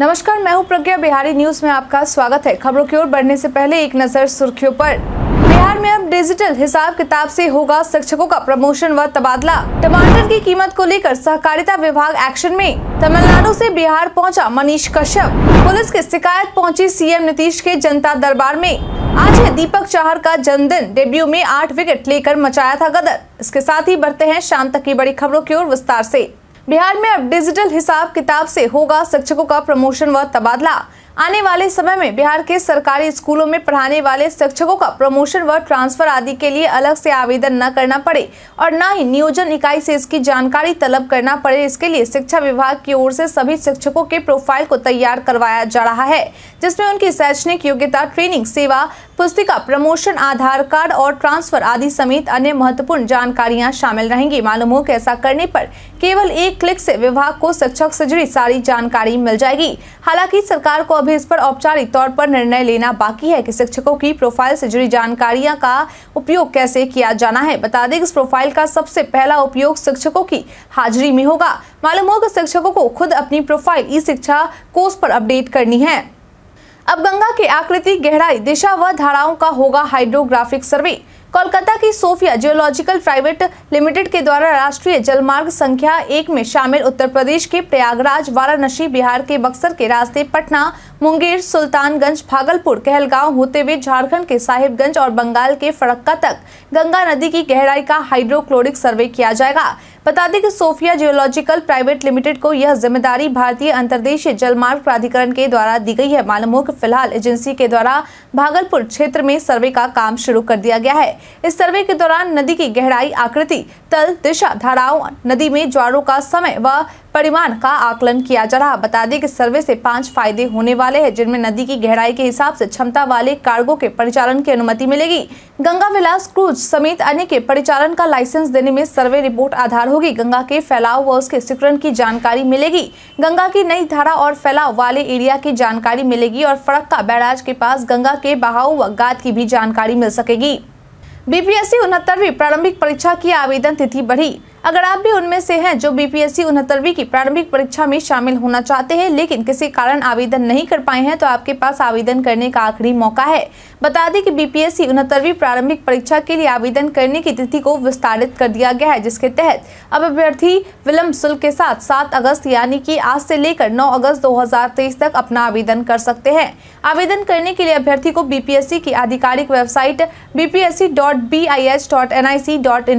नमस्कार मैं हूं प्रज्ञा बिहारी न्यूज में आपका स्वागत है खबरों की ओर बढ़ने से पहले एक नजर सुर्खियों पर बिहार में अब डिजिटल हिसाब किताब से होगा शिक्षकों का प्रमोशन व तबादला टमाटर की कीमत को लेकर सहकारिता विभाग एक्शन में तमिलनाडु से बिहार पहुंचा मनीष कश्यप पुलिस की शिकायत पहुंची सीएम नीतीश के जनता दरबार में आज है दीपक चाहर का जन्मदिन डेब्यू में आठ विकेट लेकर मचाया था गदर इसके साथ ही बढ़ते हैं शाम तक की बड़ी खबरों की ओर विस्तार ऐसी बिहार में अब डिजिटल हिसाब किताब से होगा शिक्षकों का प्रमोशन व तबादला आने वाले समय में बिहार के सरकारी स्कूलों में पढ़ाने वाले शिक्षकों का प्रमोशन व ट्रांसफर आदि के लिए अलग से आवेदन न करना पड़े और न ही नियोजन इकाई से इसकी जानकारी तलब करना पड़े इसके लिए शिक्षा विभाग की ओर से सभी शिक्षकों के प्रोफाइल को तैयार करवाया जा रहा है जिसमें उनकी शैक्षणिक योग्यता ट्रेनिंग सेवा पुस्तिका प्रमोशन आधार कार्ड और ट्रांसफर आदि समेत अन्य महत्वपूर्ण जानकारियाँ शामिल रहेंगी मालूम हो की ऐसा करने पर केवल एक क्लिक से विभाग को शिक्षक से जुड़ी सारी जानकारी मिल जाएगी हालांकि सरकार को अभी इस पर औपचारिक तौर पर निर्णय लेना बाकी है कि शिक्षकों की प्रोफाइल से जुड़ी जानकारियां का उपयोग कैसे किया जाना है बता दें इस प्रोफाइल का सबसे पहला उपयोग शिक्षकों की हाजिरी में होगा मालूम होगा शिक्षकों को खुद अपनी प्रोफाइल ई शिक्षा कोर्स पर अपडेट करनी है अब गंगा की आकृति गहराई दिशा व धाराओं का होगा हाइड्रोग्राफिक सर्वे कोलकाता की सोफिया जियोलॉजिकल प्राइवेट लिमिटेड के द्वारा राष्ट्रीय जलमार्ग संख्या एक में शामिल उत्तर प्रदेश के प्रयागराज वाराणसी बिहार के बक्सर के रास्ते पटना मुंगेर सुल्तानगंज भागलपुर कहलगांव होते हुए झारखंड के साहिबगंज और बंगाल के फरक्का तक गंगा नदी की गहराई का हाइड्रोक्लोरिक सर्वे किया जाएगा बता दें कि सोफिया जियोलॉजिकल प्राइवेट लिमिटेड को यह जिम्मेदारी भारतीय अंतर्देशीय जलमार्ग प्राधिकरण के द्वारा दी गई है मालूम हो कि फिलहाल एजेंसी के द्वारा भागलपुर क्षेत्र में सर्वे का काम शुरू कर दिया गया है इस सर्वे के दौरान नदी की गहराई आकृति तल दिशा धाराओं नदी में ज्वारों का समय व परिमाण का आकलन किया जा रहा बता दें कि सर्वे से पांच फायदे होने वाले हैं जिनमें नदी की गहराई के हिसाब से क्षमता वाले कार्गो के परिचालन की अनुमति मिलेगी गंगा विलास क्रूज समेत अन्य के परिचालन का लाइसेंस देने में सर्वे रिपोर्ट आधार होगी गंगा के फैलाव व उसके सिकरण की जानकारी मिलेगी गंगा की नई धारा और फैलाव वाले एरिया की जानकारी मिलेगी और फरक्का बैराज के पास गंगा के बहाव व गाद की भी जानकारी मिल सकेगी बीपीएससी उनहत्तरवी प्रारंभिक परीक्षा की आवेदन तिथि बढ़ी अगर आप भी उनमें से हैं जो बीपीएससी उनहत्तरवीं की प्रारंभिक परीक्षा में शामिल होना चाहते हैं लेकिन किसी कारण आवेदन नहीं कर पाए हैं तो आपके पास आवेदन करने का आखिरी मौका है बता दें कि बीपीएससी उनहत्तरवीं प्रारंभिक परीक्षा के लिए आवेदन करने की तिथि को विस्तारित कर दिया गया है जिसके तहत अब अभ्यर्थी विलम्ब शुल्क के साथ सात अगस्त यानी की आज से लेकर नौ अगस्त दो तक अपना आवेदन कर सकते हैं आवेदन करने के लिए अभ्यर्थी को बीपीएससी की आधिकारिक वेबसाइट बीपीएससी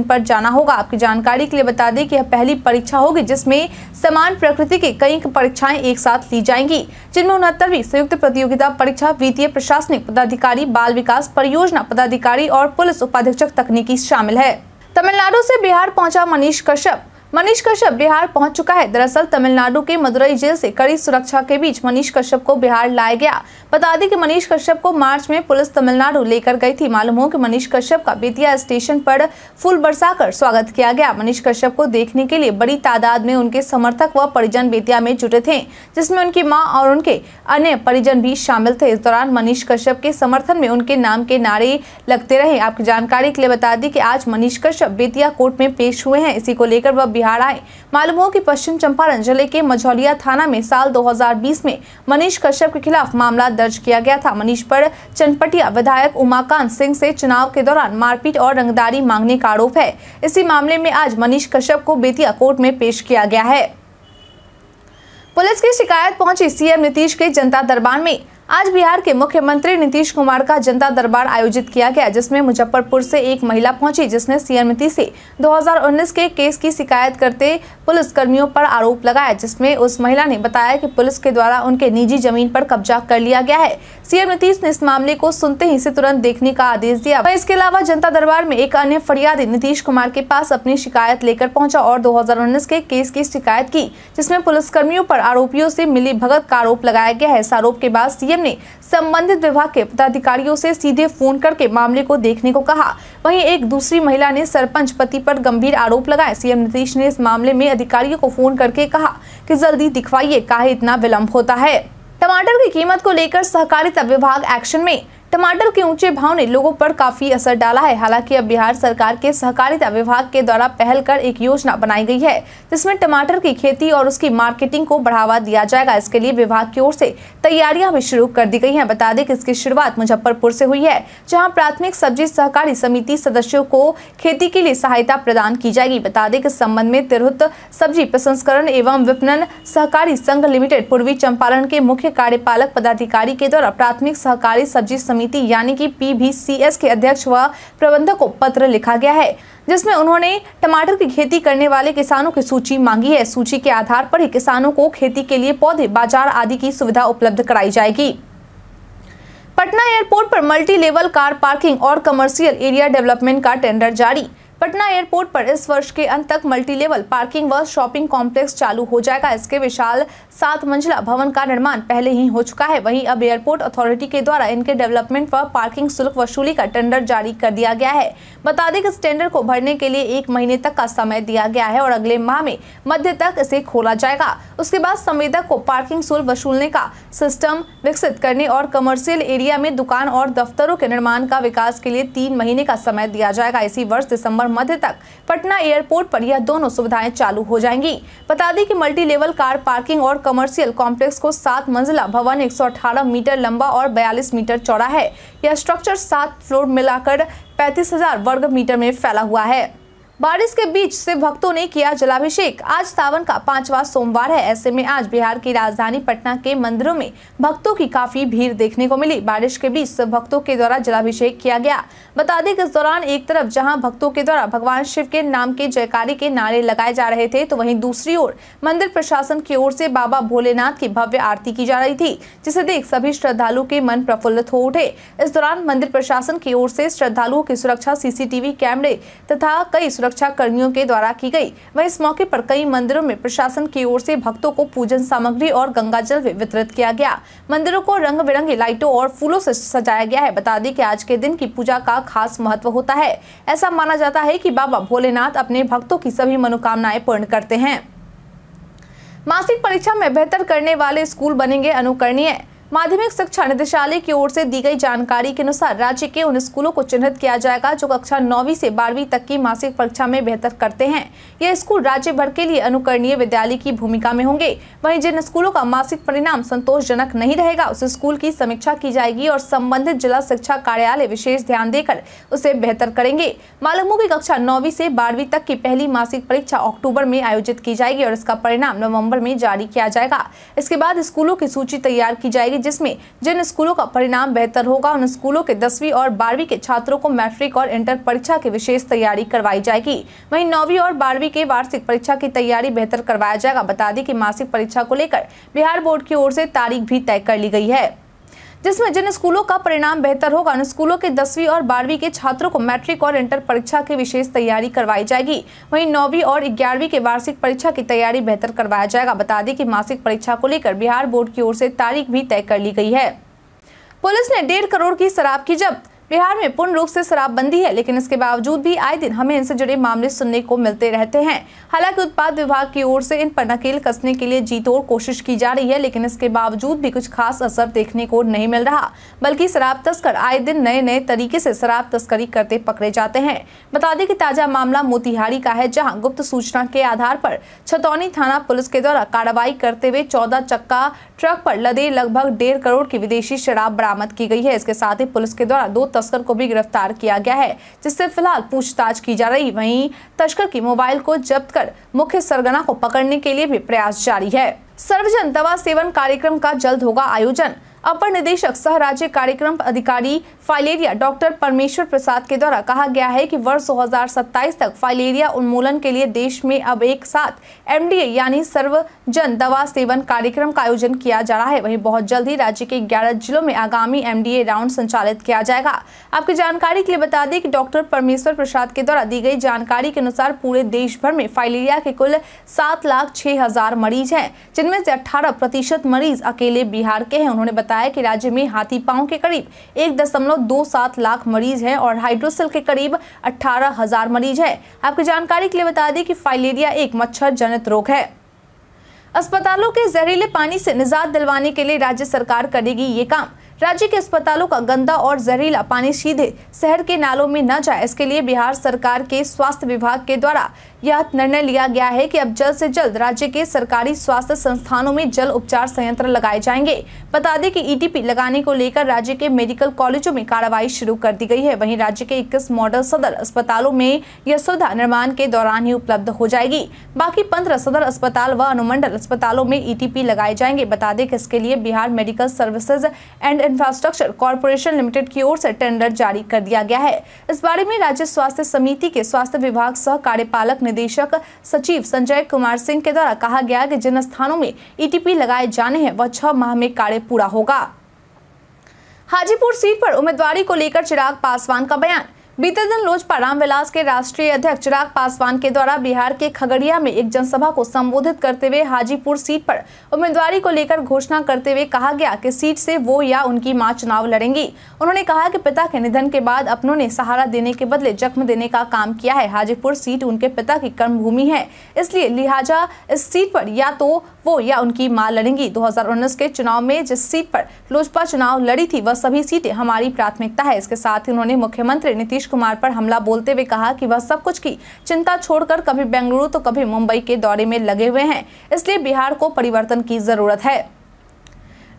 पर जाना होगा आपकी जानकारी लिए बता दें कि यह पहली परीक्षा होगी जिसमें समान प्रकृति के कई परीक्षाएं एक साथ ली जाएंगी जिनमें उनहत्तरवी संयुक्त प्रतियोगिता परीक्षा वित्तीय प्रशासनिक पदाधिकारी बाल विकास परियोजना पदाधिकारी और पुलिस उपाधीक्षक तकनीकी शामिल है तमिलनाडु से बिहार पहुंचा मनीष कश्यप मनीष कश्यप बिहार पहुंच चुका है दरअसल तमिलनाडु के मदुरई जेल से कड़ी सुरक्षा के बीच मनीष कश्यप को बिहार लाया गया बता दें कि मनीष कश्यप को मार्च में पुलिस तमिलनाडु लेकर गई थी मालूम हो कि मनीष कश्यप का बेतिया स्टेशन पर फूल बरसाकर स्वागत किया गया मनीष कश्यप को देखने के लिए बड़ी तादाद में उनके समर्थक व परिजन बेतिया में जुटे थे जिसमे उनकी माँ और उनके अन्य परिजन भी शामिल थे इस दौरान मनीष कश्यप के समर्थन में उनके नाम के नारे लगते रहे आपकी जानकारी के लिए बता दी की आज मनीष कश्यप बेतिया कोर्ट में पेश हुए हैं इसी को लेकर वह बिहार आए मालूम हो कि पश्चिम चंपारण जिले के मझौलिया थाना में साल 2020 में मनीष कश्यप के खिलाफ मामला दर्ज किया गया था मनीष पर चनपटिया विधायक उमाकांत सिंह से चुनाव के दौरान मारपीट और रंगदारी मांगने का आरोप है इसी मामले में आज मनीष कश्यप को बेतिया कोर्ट में पेश किया गया है पुलिस की शिकायत पहुंची सीएम नीतीश के जनता दरबार में आज बिहार के मुख्यमंत्री नीतीश कुमार का जनता दरबार आयोजित किया गया जिसमें मुजफ्फरपुर से एक महिला पहुंची जिसने सीएमती से 2019 के केस की शिकायत करते कर्मियों पर आरोप लगाया जिसमें उस महिला ने बताया कि पुलिस के द्वारा उनके निजी जमीन पर कब्जा कर लिया गया है सीएम नीतीश ने इस मामले को सुनते ही इसे तुरंत देखने का आदेश दिया वह इसके अलावा जनता दरबार में एक अन्य फरियादी नीतीश कुमार के पास अपनी शिकायत लेकर पहुँचा और दो के केस की शिकायत की जिसमे पुलिसकर्मियों पर आरोपियों से मिली भगत का आरोप लगाया गया है इस आरोप के बाद सीएम डीएम ने संबंधित विभाग के पदाधिकारियों से सीधे फोन करके मामले को देखने को कहा वहीं एक दूसरी महिला ने सरपंच पति पर गंभीर आरोप लगाए सीएम नीतीश ने इस मामले में अधिकारियों को फोन करके कहा कि जल्दी दिखवाइए काहे इतना विलम्ब होता है टमाटर की कीमत को लेकर सहकारिता विभाग एक्शन में टमाटर के ऊंचे भाव ने लोगों पर काफी असर डाला है हालांकि अब बिहार सरकार के सहकारिता विभाग के द्वारा पहल कर एक योजना बनाई गई है जिसमें टमाटर की खेती और उसकी मार्केटिंग को बढ़ावा दिया जाएगा इसके लिए विभाग की ओर से तैयारियां भी शुरू कर दी गई हैं बता दें कि इसकी शुरुआत मुजफ्फरपुर से हुई है जहाँ प्राथमिक सब्जी सहकारी समिति सदस्यों को खेती के लिए सहायता प्रदान की जाएगी बता दें कि इस संबंध में तिरहुत सब्जी प्रसंस्करण एवं विपणन सहकारी संघ लिमिटेड पूर्वी चंपारण के मुख्य कार्यपालक पदाधिकारी के द्वारा प्राथमिक सहकारी सब्जी समिति समिति यानी कि पीबीसीएस के अध्यक्ष व प्रबंधक को पत्र लिखा गया है जिसमें उन्होंने टमाटर की खेती करने वाले किसानों की सूची मांगी है सूची के आधार पर ही किसानों को खेती के लिए पौधे बाजार आदि की सुविधा उपलब्ध कराई जाएगी पटना एयरपोर्ट पर मल्टी लेवल कार पार्किंग और कमर्शियल एरिया डेवलपमेंट का टेंडर जारी पटना एयरपोर्ट पर इस वर्ष के अंत तक मल्टीलेवल पार्किंग व शॉपिंग कॉम्प्लेक्स चालू हो जाएगा इसके विशाल सात मंजिला भवन का निर्माण पहले ही हो चुका है वहीं अब एयरपोर्ट अथॉरिटी के द्वारा इनके डेवलपमेंट व पार्किंग शुल्क वसूली का टेंडर जारी कर दिया गया है बता दें कि इस टेंडर को भरने के लिए एक महीने तक का समय दिया गया है और अगले माह में मध्य तक इसे खोला जाएगा उसके बाद संवेदक को पार्किंग शुल्क वसूलने का सिस्टम विकसित करने और कमर्शियल एरिया में दुकान और दफ्तरों के निर्माण का विकास के लिए तीन महीने का समय दिया जाएगा इसी वर्ष दिसंबर मध्य तक पटना एयरपोर्ट पर यह दोनों सुविधाएं चालू हो जाएंगी बता दें कि मल्टी लेवल कार पार्किंग और कमर्शियल कॉम्प्लेक्स को सात मंजिला भवन 118 मीटर लंबा और 42 मीटर चौड़ा है यह स्ट्रक्चर सात फ्लोर मिलाकर पैंतीस वर्ग मीटर में फैला हुआ है बारिश के बीच शिव भक्तों ने किया जलाभिषेक आज सावन का पांचवा सोमवार है ऐसे में आज बिहार की राजधानी पटना के मंदिरों में भक्तों की काफी भीड़ देखने को मिली बारिश के बीच शिव भक्तों के द्वारा जलाभिषेक किया गया बता दें कि इस दौरान एक तरफ जहां भक्तों के द्वारा भगवान शिव के नाम के जयकारी के नारे लगाए जा रहे थे तो वही दूसरी ओर मंदिर प्रशासन की ओर से बाबा भोलेनाथ की भव्य आरती की जा रही थी जिसे देख सभी श्रद्धालु के मन प्रफुल्लित हो उठे इस दौरान मंदिर प्रशासन की ओर से श्रद्धालुओं की सुरक्षा सीसीटीवी कैमरे तथा कई सुरक्षा कर्मियों के द्वारा की गई वहीं इस मौके पर कई मंदिरों में प्रशासन की ओर से भक्तों को पूजन सामग्री और गंगाजल वितरित किया गया मंदिरों को रंग बिरंगी लाइटों और फूलों से सजाया गया है बता दें कि आज के दिन की पूजा का खास महत्व होता है ऐसा माना जाता है की बाबा भोलेनाथ अपने भक्तों की सभी मनोकामनाएं पूर्ण करते हैं मासिक परीक्षा में बेहतर करने वाले स्कूल बनेंगे अनुकरणीय माध्यमिक शिक्षा निदेशालय की ओर से दी गई जानकारी के अनुसार राज्य के उन स्कूलों को चिन्हित किया जाएगा जो कक्षा नौवीं से बारहवीं तक की मासिक परीक्षा में बेहतर करते हैं यह स्कूल राज्य भर के लिए अनुकरणीय विद्यालय की भूमिका में होंगे वहीं जिन स्कूलों का मासिक परिणाम संतोषजनक नहीं रहेगा उस स्कूल की समीक्षा की जाएगी और संबंधित जिला शिक्षा कार्यालय विशेष ध्यान देकर उसे बेहतर करेंगे हो की कक्षा नौवीं से बारहवीं तक की पहली मासिक परीक्षा अक्टूबर में आयोजित की जाएगी और इसका परिणाम नवम्बर में जारी किया जाएगा इसके बाद स्कूलों की सूची तैयार की जाएगी जाएगी जिसमें जिन स्कूलों का परिणाम बेहतर होगा उन स्कूलों के दसवीं और बारहवीं के छात्रों को मैट्रिक और इंटर परीक्षा की विशेष तैयारी करवाई जाएगी वहीं नौवीं और बारहवीं के वार्षिक परीक्षा की तैयारी बेहतर करवाया जाएगा बता दें कि मासिक परीक्षा को लेकर बिहार बोर्ड की ओर से तारीख भी तय कर ली गई है जिसमें जिन स्कूलों का परिणाम बेहतर होगा उन स्कूलों के दसवीं और बारहवीं के छात्रों को मैट्रिक और इंटर परीक्षा की विशेष तैयारी करवाई जाएगी वहीं नौवीं और ग्यारहवीं के वार्षिक परीक्षा की तैयारी बेहतर करवाया जाएगा बता दें कि मासिक परीक्षा को लेकर बिहार बोर्ड की ओर से तारीख भी तय कर ली गई है पुलिस ने डेढ़ करोड़ की शराब की जब्त बिहार में पूर्ण रूप से शराबबंदी है लेकिन इसके बावजूद भी आए दिन हमें इनसे जुड़े मामले सुनने को मिलते रहते हैं हालांकि उत्पाद विभाग की ओर से इन पर नकेल कसने के लिए जी तोड़ कोशिश की जा रही है लेकिन इसके बावजूद भी कुछ खास असर देखने को नहीं मिल रहा बल्कि शराब तस्कर आए दिन नए नए तरीके से शराब तस्करी करते पकड़े जाते हैं बता दें कि ताजा मामला मोतिहारी का है जहाँ गुप्त सूचना के आधार पर छतौनी थाना पुलिस के द्वारा कार्रवाई करते हुए चौदह चक्का ट्रक पर लदे लगभग डेढ़ करोड़ की विदेशी शराब बरामद की गई है इसके साथ ही पुलिस के द्वारा दो तस्कर को भी गिरफ्तार किया गया है जिससे फिलहाल पूछताछ की जा रही वहीं तस्कर की मोबाइल को जब्त कर मुख्य सरगना को पकड़ने के लिए भी प्रयास जारी है सर्वजन दवा सेवन कार्यक्रम का जल्द होगा आयोजन अपर निदेशक सह राज्य कार्यक्रम अधिकारी फाइलेरिया डॉक्टर परमेश्वर प्रसाद के द्वारा कहा गया है कि वर्ष 2027 तक फाइलेरिया उन्मूलन के लिए देश में अब एक साथ एमडीए यानी सर्वजन दवा सेवन कार्यक्रम का आयोजन किया जा रहा है वहीं बहुत जल्द ही राज्य के ग्यारह जिलों में आगामी एम राउंड संचालित किया जाएगा आपकी जानकारी के लिए बता दें कि डॉक्टर परमेश्वर प्रसाद के द्वारा दी गई जानकारी के अनुसार पूरे देश भर में फाइलेरिया के कुल सात लाख छह हजार मरीज हैं जिनमें से अठारह प्रतिशत मरीज अकेले बिहार के हैं उन्होंने बताया बताया कि राज्य में हाथी पांव के करीब एक दशमलव दो सात लाख मरीज हैं और हाइड्रोसिल के करीब अठारह हजार मरीज हैं आपकी जानकारी के लिए बता दें कि फाइलेरिया एक मच्छर जनित रोग है अस्पतालों के जहरीले पानी से निजात दिलवाने के लिए राज्य सरकार करेगी ये काम राज्य के अस्पतालों का गंदा और जहरीला पानी सीधे शहर के नालों में न जाए इसके लिए बिहार सरकार के स्वास्थ्य विभाग के द्वारा यह निर्णय लिया गया है कि अब जल्द से जल्द राज्य के सरकारी स्वास्थ्य संस्थानों में जल उपचार संयंत्र लगाए जाएंगे बता दें कि ईटीपी e लगाने को लेकर राज्य के मेडिकल कॉलेजों में कार्रवाई शुरू कर दी गई है वहीं राज्य के इक्कीस मॉडल सदर अस्पतालों में यह सुविधा निर्माण के दौरान ही उपलब्ध हो जाएगी बाकी पंद्रह सदर अस्पताल व अनुमंडल अस्पतालों में ईटीपी e लगाए जाएंगे बता दें कि इसके लिए Bihar medical services and infrastructure corporation limited की ओर से टेंडर जारी कर दिया गया है इस बारे में राज्य स्वास्थ्य समिति के स्वास्थ्य विभाग सह कार्यपालक निदेशक सचिव संजय कुमार सिंह के द्वारा कहा गया कि जिन स्थानों में ईटीपी e लगाए जाने हैं वह छह माह में कार्य पूरा होगा हाजीपुर सीट पर उम्मीदवारी को लेकर चिराग पासवान का बयान बीते दिन लोजपा रामविलास के राष्ट्रीय अध्यक्ष चिराग पासवान के द्वारा बिहार के खगड़िया में एक जनसभा को संबोधित करते हुए हाजीपुर सीट पर उम्मीदवारी को लेकर घोषणा करते हुए कहा गया कि सीट से वो या उनकी मां चुनाव लड़ेंगी उन्होंने कहा कि पिता के निधन के बाद अपनों ने सहारा देने के बदले जख्म देने का काम किया है हाजीपुर सीट उनके पिता की कर्म है इसलिए लिहाजा इस सीट पर या तो वो या उनकी मां लड़ेंगी 2019 के चुनाव में जिस सीट पर लोजपा चुनाव लड़ी थी वह सभी सीटें हमारी प्राथमिकता है इसके साथ ही उन्होंने मुख्यमंत्री नीतीश कुमार पर हमला बोलते हुए कहा कि वह सब कुछ की चिंता छोड़कर कभी बेंगलुरु तो कभी मुंबई के दौरे में लगे हुए हैं इसलिए बिहार को परिवर्तन की जरूरत है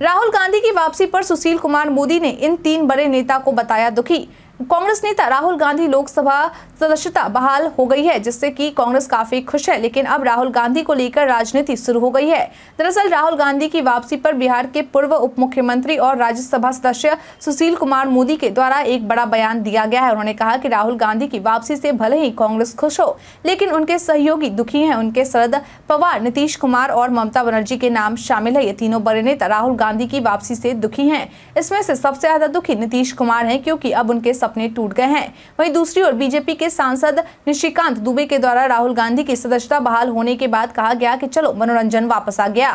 राहुल गांधी की वापसी पर सुशील कुमार मोदी ने इन तीन बड़े नेता को बताया दुखी कांग्रेस नेता राहुल गांधी लोकसभा सदस्यता बहाल हो गई है जिससे कि कांग्रेस काफी खुश है लेकिन अब राहुल गांधी को लेकर राजनीति शुरू हो गई है दरअसल राहुल गांधी की वापसी पर बिहार के पूर्व उप मुख्यमंत्री और राज्यसभा सदस्य सुशील कुमार मोदी के द्वारा एक बड़ा बयान दिया गया है उन्होंने कहा कि राहुल गांधी की वापसी से भले ही कांग्रेस खुश हो लेकिन उनके सहयोगी दुखी है उनके शरद पवार नीतीश कुमार और ममता बनर्जी के नाम शामिल है ये तीनों बड़े नेता राहुल गांधी की वापसी से दुखी है इसमें से सबसे ज्यादा दुखी नीतीश कुमार है क्योंकि अब उनके सपने टूट गए हैं वहीं दूसरी ओर बीजेपी के सांसद निशिकांत दुबे के द्वारा राहुल गांधी की सदस्यता बहाल होने के बाद कहा गया कि चलो मनोरंजन वापस आ गया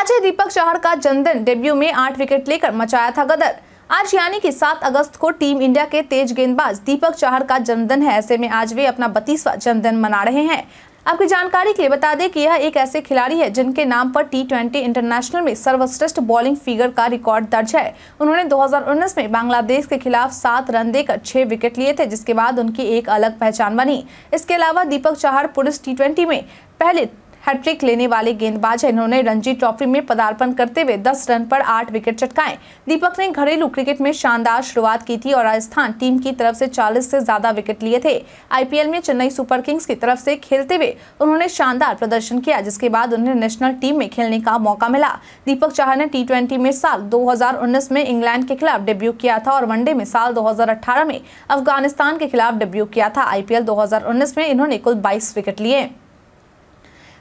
आज है दीपक चाहर का जन्मदिन डेब्यू में आठ विकेट लेकर मचाया था गदर आज यानी कि 7 अगस्त को टीम इंडिया के तेज गेंदबाज दीपक चाहर का जन्मदिन है ऐसे में आज वे अपना बत्तीसवा जन्मदिन मना रहे हैं आपकी जानकारी के लिए बता दें कि यह एक ऐसे खिलाड़ी है जिनके नाम पर टी ट्वेंटी इंटरनेशनल में सर्वश्रेष्ठ बॉलिंग फिगर का रिकॉर्ड दर्ज है उन्होंने 2019 में बांग्लादेश के खिलाफ सात रन देकर छह विकेट लिए थे जिसके बाद उनकी एक अलग पहचान बनी इसके अलावा दीपक चाहर पुरुष टी में पहले हैट्रिक लेने वाले गेंदबाज हैं इन्होंने रणजी ट्रॉफी में पदार्पण करते हुए दस रन पर आठ विकेट चटकाए दीपक ने घरेलू क्रिकेट में शानदार शुरुआत की थी और राजस्थान टीम की तरफ से चालीस से ज्यादा विकेट लिए थे आईपीएल में चेन्नई सुपर किंग्स की तरफ से खेलते हुए उन्होंने शानदार प्रदर्शन किया जिसके बाद उन्हें नेशनल टीम में खेलने का मौका मिला दीपक चाह ने टी में साल दो में इंग्लैंड के खिलाफ डेब्यू किया था और वनडे में साल दो में अफगानिस्तान के खिलाफ डेब्यू किया था आईपीएल दो में इन्होंने कुल बाईस विकेट लिए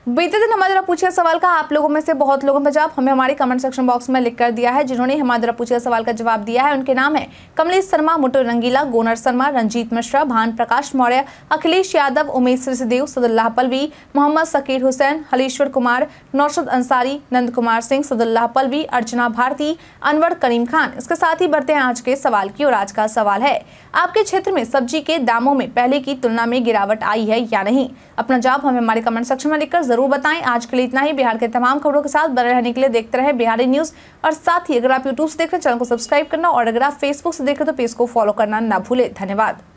बीते दिन हमारे द्वारा पूछे सवाल का आप लोगों में से बहुत लोगों ने जवाब हमें हमारे कमेंट सेक्शन बॉक्स में लिख कर दिया है जिन्होंने हमारे पूछे सवाल का जवाब दिया है उनके नाम है कमलेश शर्मा मुटू रंगीला गोनर शर्मा रंजीत मिश्रा भान प्रकाश मौर्य अखिलेश यादव उमेश सिसदेव सदुल्लाह पलवी मोहम्मद सकीर हुसैन हलीश्वर कुमार नौशद अंसारी नंद कुमार सिंह सदुल्लाह पलवी अर्चना भारती अनवर करीम खान इसके साथ ही बढ़ते हैं आज के सवाल की और आज का सवाल है आपके क्षेत्र में सब्जी के दामों में पहले की तुलना में गिरावट आई है या नहीं अपना जवाब हमें हमारे कमेंट सेक्शन में लिखकर ज़रूर बताएं आज के लिए इतना ही बिहार के तमाम खबरों के साथ बने रहने के लिए देखते रहे बिहारी न्यूज़ और साथ ही अगर आप यूट्यूब से देख रहे हैं चैनल को सब्सक्राइब करना और अगर आप फेसबुक से देख रहे तो पेज को फॉलो करना ना भूले धन्यवाद